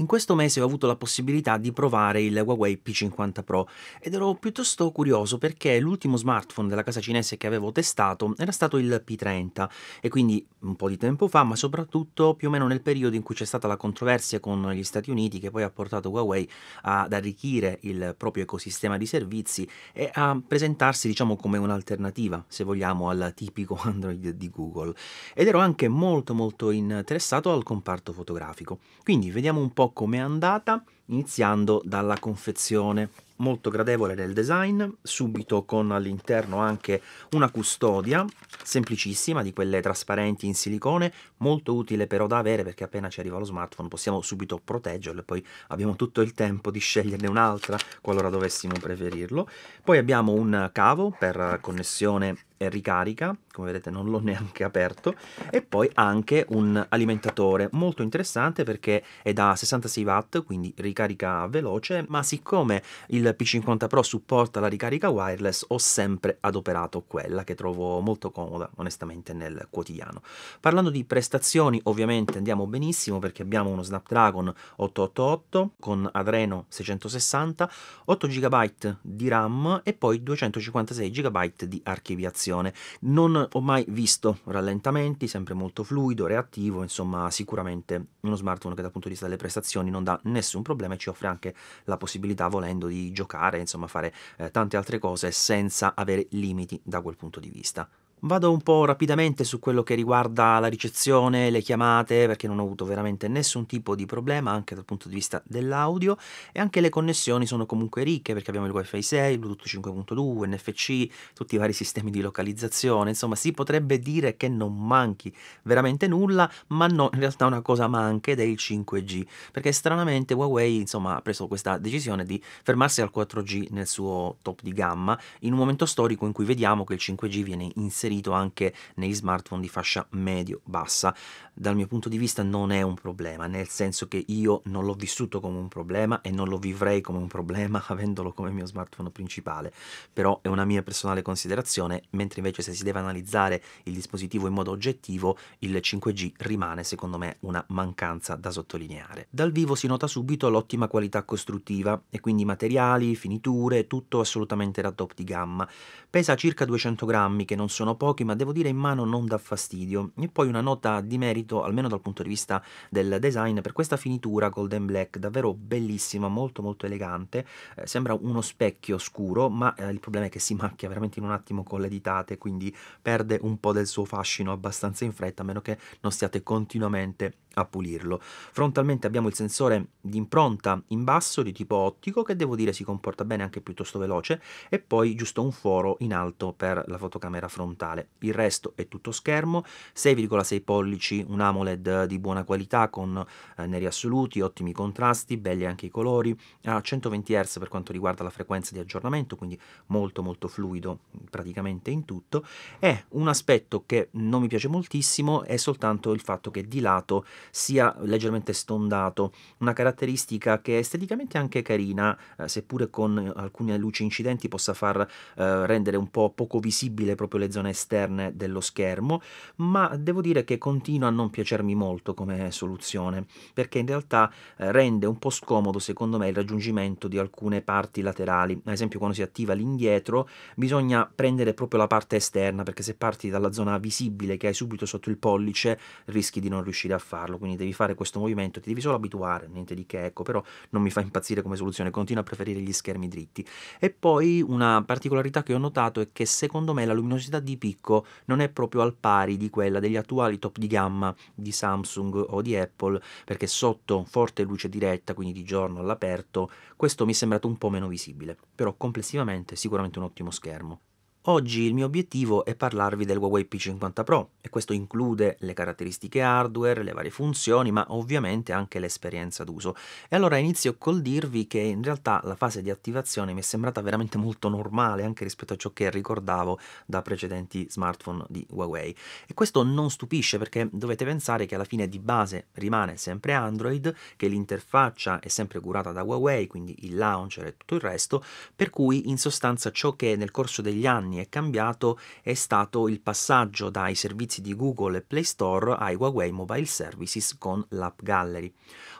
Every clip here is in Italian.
In questo mese ho avuto la possibilità di provare il Huawei P50 Pro ed ero piuttosto curioso perché l'ultimo smartphone della casa cinese che avevo testato era stato il P30 e quindi un po' di tempo fa, ma soprattutto più o meno nel periodo in cui c'è stata la controversia con gli Stati Uniti che poi ha portato Huawei ad arricchire il proprio ecosistema di servizi e a presentarsi diciamo come un'alternativa, se vogliamo, al tipico Android di Google. Ed ero anche molto molto interessato al comparto fotografico. Quindi vediamo un po' po' com'è andata iniziando dalla confezione molto gradevole nel design, subito con all'interno anche una custodia semplicissima di quelle trasparenti in silicone, molto utile però da avere perché appena ci arriva lo smartphone possiamo subito proteggerlo e poi abbiamo tutto il tempo di sceglierne un'altra qualora dovessimo preferirlo. Poi abbiamo un cavo per connessione e ricarica, come vedete non l'ho neanche aperto, e poi anche un alimentatore molto interessante perché è da 66 watt, quindi ricarica veloce, ma siccome il P50 Pro supporta la ricarica wireless ho sempre adoperato quella che trovo molto comoda onestamente nel quotidiano. Parlando di prestazioni ovviamente andiamo benissimo perché abbiamo uno Snapdragon 888 con Adreno 660, 8 GB di RAM e poi 256 GB di archiviazione. Non ho mai visto rallentamenti, sempre molto fluido, reattivo, insomma sicuramente uno smartphone che dal punto di vista delle prestazioni non dà nessun problema e ci offre anche la possibilità volendo di giocare giocare, insomma fare eh, tante altre cose senza avere limiti da quel punto di vista. Vado un po' rapidamente su quello che riguarda la ricezione, le chiamate, perché non ho avuto veramente nessun tipo di problema anche dal punto di vista dell'audio e anche le connessioni sono comunque ricche perché abbiamo il WiFi 6, il Bluetooth 5.2, NFC, tutti i vari sistemi di localizzazione, insomma si potrebbe dire che non manchi veramente nulla, ma no, in realtà una cosa manca ed è il 5G, perché stranamente Huawei insomma ha preso questa decisione di fermarsi al 4G nel suo top di gamma in un momento storico in cui vediamo che il 5G viene inserito inserito anche negli smartphone di fascia medio-bassa. Dal mio punto di vista non è un problema, nel senso che io non l'ho vissuto come un problema e non lo vivrei come un problema avendolo come mio smartphone principale, però è una mia personale considerazione, mentre invece se si deve analizzare il dispositivo in modo oggettivo, il 5G rimane secondo me una mancanza da sottolineare. Dal vivo si nota subito l'ottima qualità costruttiva e quindi materiali, finiture, tutto assolutamente da top di gamma. Pesa circa 200 grammi che non sono pochi, ma devo dire in mano non dà fastidio. E poi una nota di merito, almeno dal punto di vista del design, per questa finitura Golden Black, davvero bellissima, molto molto elegante, eh, sembra uno specchio scuro, ma eh, il problema è che si macchia veramente in un attimo con le ditate, quindi perde un po' del suo fascino abbastanza in fretta, a meno che non stiate continuamente a pulirlo. Frontalmente abbiamo il sensore di impronta in basso di tipo ottico che devo dire si comporta bene anche piuttosto veloce e poi giusto un foro in alto per la fotocamera frontale frontale, il resto è tutto schermo, 6,6 pollici, un AMOLED di buona qualità con eh, neri assoluti, ottimi contrasti, belli anche i colori, a 120 Hz per quanto riguarda la frequenza di aggiornamento, quindi molto molto fluido praticamente in tutto, e un aspetto che non mi piace moltissimo è soltanto il fatto che di lato sia leggermente stondato, una caratteristica che esteticamente è anche carina, eh, seppure con alcune luci incidenti possa far eh, rendere un po' poco visibile proprio le zone esterne dello schermo, ma devo dire che continua a non piacermi molto come soluzione, perché in realtà eh, rende un po' scomodo secondo me il raggiungimento di alcune parti laterali, ad esempio quando si attiva l'indietro bisogna prendere proprio la parte esterna, perché se parti dalla zona visibile che hai subito sotto il pollice rischi di non riuscire a farlo, quindi devi fare questo movimento, ti devi solo abituare, niente di che, ecco, però non mi fa impazzire come soluzione, continuo a preferire gli schermi dritti. E poi una particolarità che ho notato è che secondo me la luminosità di picco non è proprio al pari di quella degli attuali top di gamma di Samsung o di Apple, perché sotto forte luce diretta, quindi di giorno all'aperto, questo mi è sembrato un po' meno visibile, però complessivamente sicuramente un ottimo schermo. Oggi il mio obiettivo è parlarvi del Huawei P50 Pro e questo include le caratteristiche hardware, le varie funzioni, ma ovviamente anche l'esperienza d'uso. E allora inizio col dirvi che in realtà la fase di attivazione mi è sembrata veramente molto normale anche rispetto a ciò che ricordavo da precedenti smartphone di Huawei. E questo non stupisce perché dovete pensare che alla fine di base rimane sempre Android, che l'interfaccia è sempre curata da Huawei, quindi il launcher e tutto il resto, per cui in sostanza ciò che nel corso degli anni anni è cambiato è stato il passaggio dai servizi di Google e Play Store ai Huawei Mobile Services con l'App Gallery.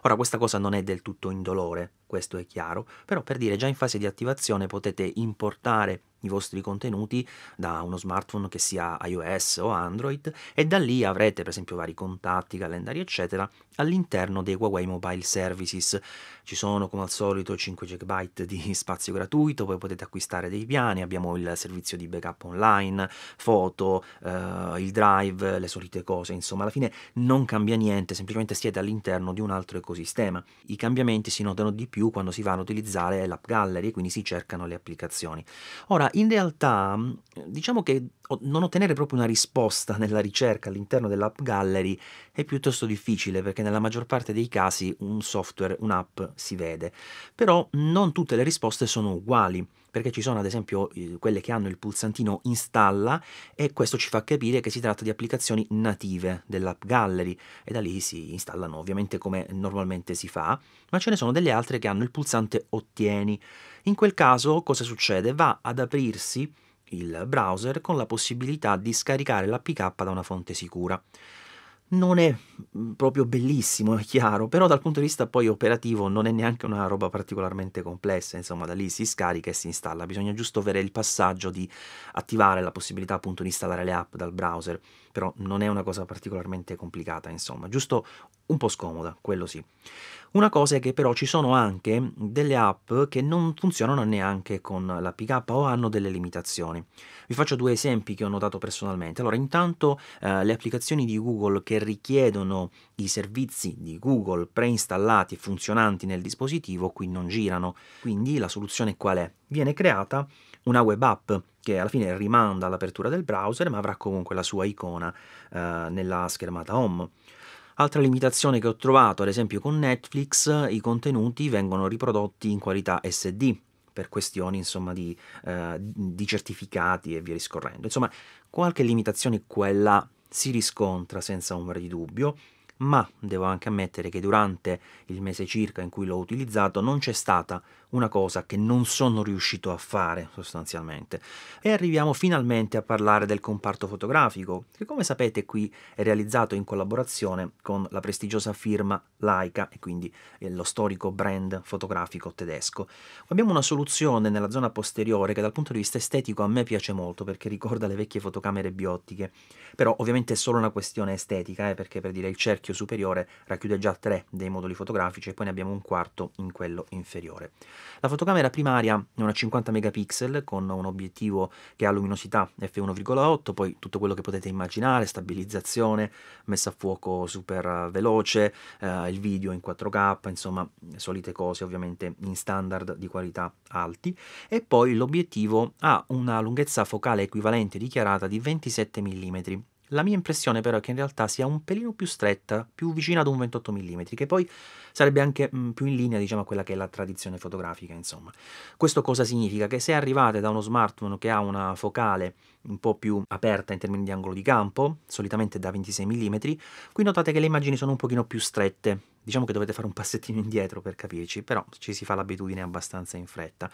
Ora questa cosa non è del tutto indolore, questo è chiaro, però per dire già in fase di attivazione potete importare i vostri contenuti da uno smartphone che sia iOS o Android e da lì avrete per esempio vari contatti, calendari eccetera all'interno dei Huawei Mobile Services. Ci sono come al solito 5 GB di spazio gratuito, poi potete acquistare dei piani, abbiamo il servizio di backup online, foto, eh, il drive, le solite cose, insomma alla fine non cambia niente, semplicemente siete all'interno di un altro ecosistema. I cambiamenti si notano di più quando si vanno ad utilizzare l'app gallery, e quindi si cercano le applicazioni. Ora in realtà diciamo che non ottenere proprio una risposta nella ricerca all'interno dell'app gallery è piuttosto difficile perché nella maggior parte dei casi un software, un'app si vede, però non tutte le risposte sono uguali perché ci sono ad esempio quelle che hanno il pulsantino installa e questo ci fa capire che si tratta di applicazioni native dell'app gallery e da lì si installano ovviamente come normalmente si fa, ma ce ne sono delle altre che hanno il pulsante ottieni in quel caso cosa succede? Va ad aprirsi il browser con la possibilità di scaricare l'APK da una fonte sicura. Non è mm, proprio bellissimo, è chiaro, però dal punto di vista poi operativo non è neanche una roba particolarmente complessa, insomma da lì si scarica e si installa, bisogna giusto avere il passaggio di attivare la possibilità appunto di installare le app dal browser però non è una cosa particolarmente complicata, insomma, giusto un po' scomoda, quello sì. Una cosa è che però ci sono anche delle app che non funzionano neanche con la PK o hanno delle limitazioni. Vi faccio due esempi che ho notato personalmente. Allora, intanto eh, le applicazioni di Google che richiedono i servizi di Google preinstallati e funzionanti nel dispositivo qui non girano, quindi la soluzione qual è? Viene creata una web app che alla fine rimanda all'apertura del browser ma avrà comunque la sua icona eh, nella schermata home. Altra limitazione che ho trovato, ad esempio con Netflix, i contenuti vengono riprodotti in qualità SD per questioni insomma, di, eh, di certificati e via discorrendo. Insomma, qualche limitazione quella si riscontra senza ombra di dubbio, ma devo anche ammettere che durante il mese circa in cui l'ho utilizzato non c'è stata una cosa che non sono riuscito a fare sostanzialmente. E arriviamo finalmente a parlare del comparto fotografico, che come sapete qui è realizzato in collaborazione con la prestigiosa firma Leica e quindi eh, lo storico brand fotografico tedesco. Abbiamo una soluzione nella zona posteriore che dal punto di vista estetico a me piace molto perché ricorda le vecchie fotocamere biottiche, però ovviamente è solo una questione estetica, eh, perché per dire il cerchio superiore racchiude già tre dei moduli fotografici e poi ne abbiamo un quarto in quello inferiore. La fotocamera primaria è una 50 megapixel con un obiettivo che ha luminosità f1,8, poi tutto quello che potete immaginare, stabilizzazione, messa a fuoco super veloce, eh, il video in 4K, insomma solite cose ovviamente in standard di qualità alti e poi l'obiettivo ha una lunghezza focale equivalente dichiarata di 27 mm la mia impressione però è che in realtà sia un pelino più stretta, più vicina ad un 28 mm, che poi sarebbe anche mh, mm, più in linea diciamo a quella che è la tradizione fotografica, insomma. Questo cosa significa? Che se arrivate da uno smartphone che ha una focale un po' più aperta in termini di angolo di campo, solitamente da 26 mm, qui notate che le immagini sono un pochino più strette, diciamo che dovete fare un passettino indietro per capirci, però ci si fa l'abitudine abbastanza in fretta.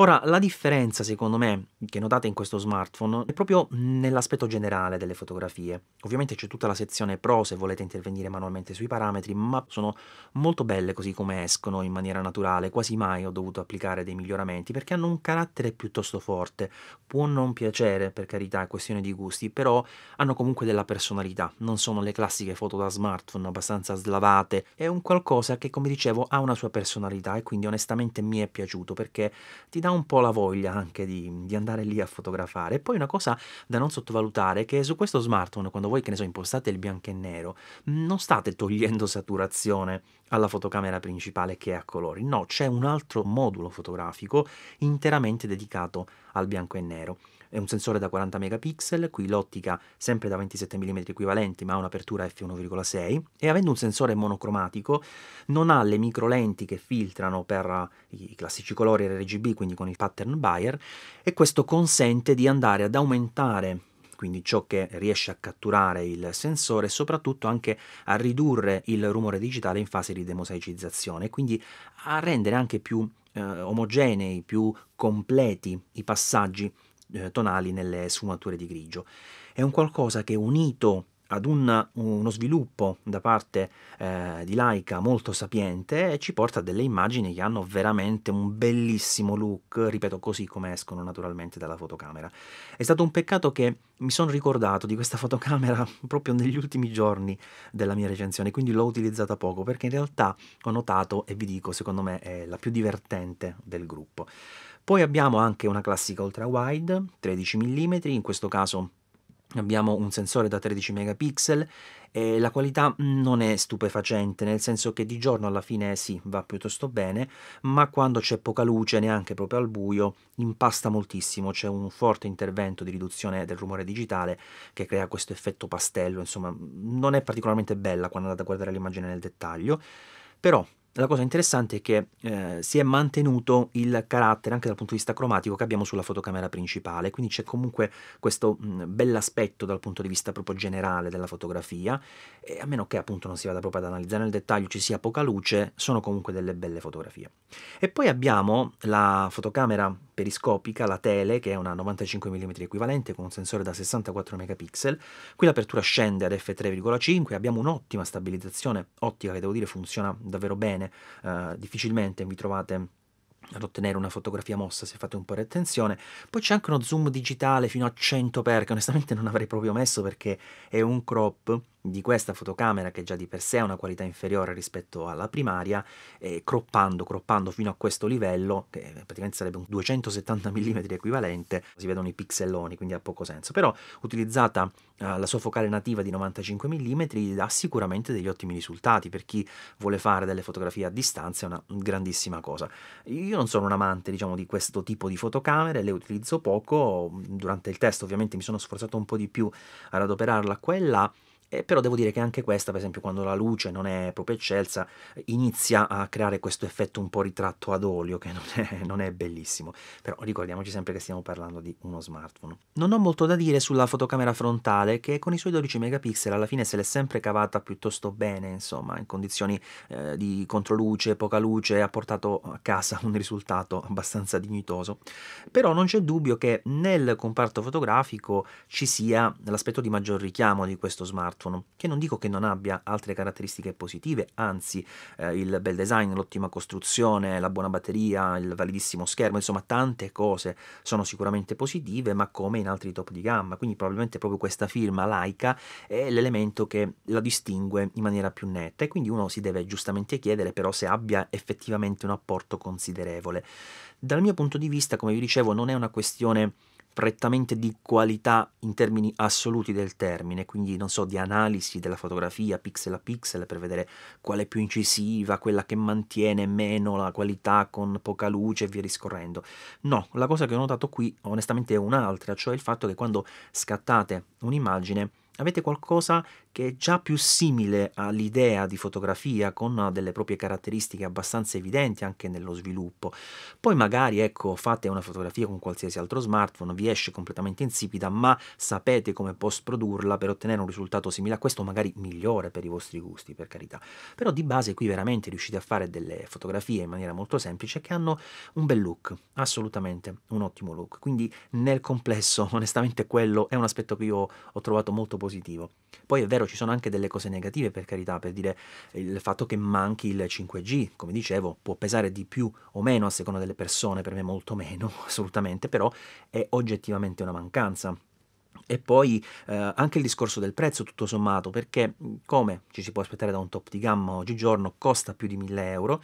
Ora, la differenza, secondo me, che notate in questo smartphone è proprio nell'aspetto generale delle fotografie. Ovviamente c'è tutta la sezione pro se volete intervenire manualmente sui parametri, ma sono molto belle così come escono in maniera naturale, quasi mai ho dovuto applicare dei miglioramenti perché hanno un carattere piuttosto forte. Può non piacere, per carità, è questione di gusti, però hanno comunque della personalità, non sono le classiche foto da smartphone abbastanza slavate, è un qualcosa che come dicevo ha una sua personalità e quindi onestamente mi è piaciuto perché ti dà dà un po' la voglia anche di, di, andare lì a fotografare. E poi una cosa da non sottovalutare è che su questo smartphone, quando voi, che ne so, impostate il bianco e nero, non state togliendo saturazione alla fotocamera principale che è a colori, no, c'è un altro modulo fotografico interamente dedicato al bianco e nero. È un sensore da 40 megapixel, qui l'ottica sempre da 27 mm equivalenti ma ha un'apertura f1,6 e avendo un sensore monocromatico non ha le micro lenti che filtrano per eh, i classici colori RGB quindi con il pattern Bayer e questo consente di andare ad aumentare quindi ciò che riesce a catturare il sensore e soprattutto anche a ridurre il rumore digitale in fase di demosaicizzazione, quindi a rendere anche più eh, omogenei, più completi i passaggi eh, tonali nelle sfumature di grigio. È un qualcosa che unito ad un, uno sviluppo da parte eh, di Laika molto sapiente e ci porta a delle immagini che hanno veramente un bellissimo look, ripeto così come escono naturalmente dalla fotocamera. È stato un peccato che mi sono ricordato di questa fotocamera proprio negli ultimi giorni della mia recensione, quindi l'ho utilizzata poco perché in realtà ho notato e vi dico, secondo me è la più divertente del gruppo. Poi abbiamo anche una classica ultra wide 13 mm, in questo caso Abbiamo un sensore da 13 megapixel e la qualità non è stupefacente, nel senso che di giorno alla fine sì, va piuttosto bene, ma quando c'è poca luce, neanche proprio al buio, impasta moltissimo, c'è un forte intervento di riduzione del rumore digitale che crea questo effetto pastello, insomma non è particolarmente bella quando andate a guardare l'immagine nel dettaglio, però la cosa interessante è che eh, si è mantenuto il carattere anche dal punto di vista cromatico che abbiamo sulla fotocamera principale, quindi c'è comunque questo bell'aspetto dal punto di vista proprio generale della fotografia, e a meno che appunto non si vada proprio ad analizzare nel dettaglio, ci sia poca luce, sono comunque delle belle fotografie. E poi abbiamo la fotocamera periscopica, la tele, che è una 95 mm equivalente con un sensore da 64 megapixel, qui l'apertura scende ad f3,5, abbiamo un'ottima stabilizzazione ottica che devo dire funziona davvero bene, uh, difficilmente vi trovate ad ottenere una fotografia mossa se fate un po' di attenzione. Poi c'è anche uno zoom digitale fino a 100x che onestamente non avrei proprio messo perché è un crop di questa fotocamera che già di per sé ha una qualità inferiore rispetto alla primaria e croppando, croppando fino a questo livello che praticamente sarebbe un 270 mm equivalente si vedono i pixelloni quindi ha poco senso però utilizzata eh, la sua focale nativa di 95 mm dà sicuramente degli ottimi risultati per chi vuole fare delle fotografie a distanza è una grandissima cosa io non sono un amante diciamo di questo tipo di fotocamere le utilizzo poco durante il test ovviamente mi sono sforzato un po' di più ad adoperarla quella eh, però devo dire che anche questa, per esempio, quando la luce non è proprio eccelsa, inizia a creare questo effetto un po' ritratto ad olio, che non è, non è bellissimo. Però ricordiamoci sempre che stiamo parlando di uno smartphone. Non ho molto da dire sulla fotocamera frontale, che con i suoi 12 megapixel alla fine se l'è sempre cavata piuttosto bene, insomma, in condizioni eh, di controluce, poca luce, ha portato a casa un risultato abbastanza dignitoso. Però non c'è dubbio che nel comparto fotografico ci sia l'aspetto di maggior richiamo di questo smartphone smartphone, che non dico che non abbia altre caratteristiche positive, anzi eh, il bel design, l'ottima costruzione, la buona batteria, il validissimo schermo, insomma tante cose sono sicuramente positive, ma come in altri top di gamma, quindi probabilmente proprio questa firma laica è l'elemento che la distingue in maniera più netta e quindi uno si deve giustamente chiedere però se abbia effettivamente un apporto considerevole. Dal mio punto di vista, come vi dicevo, non è una questione prettamente di qualità in termini assoluti del termine, quindi non so, di analisi della fotografia pixel a pixel per vedere quale è più incisiva, quella che mantiene meno la qualità con poca luce e via discorrendo. No, la cosa che ho notato qui onestamente è un'altra, cioè il fatto che quando scattate un'immagine avete qualcosa che è già più simile all'idea di fotografia con delle proprie caratteristiche abbastanza evidenti anche nello sviluppo. Poi magari ecco fate una fotografia con qualsiasi altro smartphone, vi esce completamente insipida, ma sapete come post produrla per ottenere un risultato simile a questo, magari migliore per i vostri gusti, per carità. Però di base qui veramente riuscite a fare delle fotografie in maniera molto semplice che hanno un bel look, assolutamente un ottimo look. Quindi nel complesso, onestamente quello è un aspetto che io ho trovato molto positivo positivo. Poi è vero, ci sono anche delle cose negative, per carità, per dire il fatto che manchi il 5G, come dicevo, può pesare di più o meno a seconda delle persone, per me molto meno, assolutamente, però è oggettivamente una mancanza. E poi eh, anche il discorso del prezzo, tutto sommato, perché come ci si può aspettare da un top di gamma oggigiorno, costa più di 1000 euro.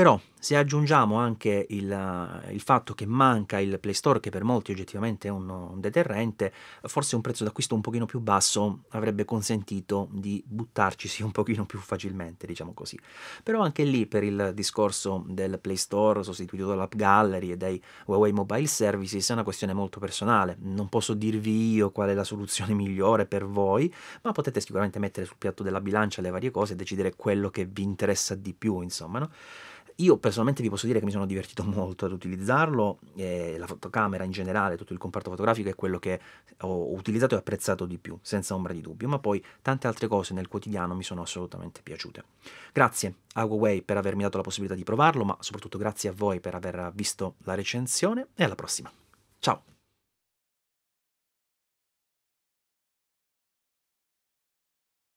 Però se aggiungiamo anche il, eh, il, fatto che manca il Play Store, che per molti oggettivamente è un, un, deterrente, forse un prezzo d'acquisto un pochino più basso avrebbe consentito di buttarcisi un pochino più facilmente, diciamo così. Però anche lì per il discorso del Play Store sostituito dall'App Gallery e dai Huawei Mobile Services è una questione molto personale. Non posso dirvi io qual è la soluzione migliore per voi, ma potete sicuramente mettere sul piatto della bilancia le varie cose e decidere quello che vi interessa di più, insomma, no? Io personalmente vi posso dire che mi sono divertito molto ad utilizzarlo, eh, la fotocamera in generale, tutto il comparto fotografico è quello che ho utilizzato e apprezzato di più, senza ombra di dubbio, ma poi tante altre cose nel quotidiano mi sono assolutamente piaciute. Grazie a Huawei per avermi dato la possibilità di provarlo, ma soprattutto grazie a voi per aver visto la recensione e alla prossima. Ciao!